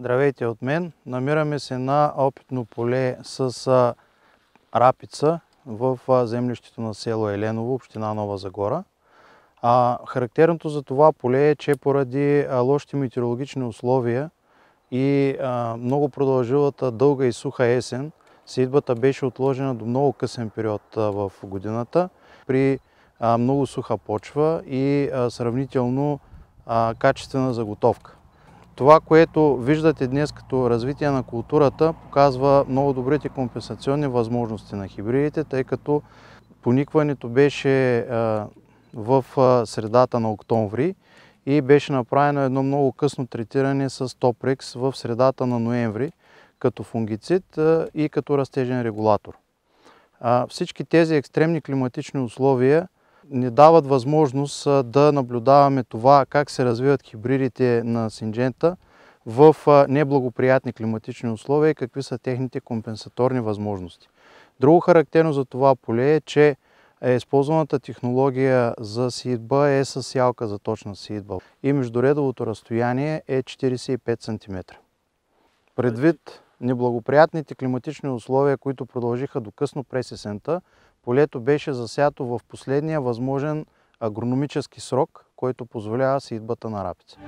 Здравейте от мен! Намираме се на опитно поле с рапица в землището на село Еленово, община Нова Загора. характерното за това поле е, че поради лошите метеорологични условия и много продължилата дълга и суха есен, седбата беше отложена до много късен период в годината, при много суха почва и сравнително качествена заготовка. Това, което виждате днес като развитие на културата, показва много добрите компенсационни възможности на хибридите, тъй като поникването беше в средата на октомври и беше направено едно много късно третиране с Топрекс в средата на ноември като фунгицид и като растежен регулатор. Всички тези екстремни климатични условия – ни дават възможност да наблюдаваме това как се развиват хибридите на синджента в неблагоприятни климатични условия и какви са техните компенсаторни възможности. Друго характерно за това поле е, че е използваната технология за сидба е с сялка за точна сидба и междуредовото разстояние е 45 см. Предвид неблагоприятните климатични условия, които продължиха до късно през есента, Полето беше засято в последния възможен агрономически срок, който позволява идбата на рапица.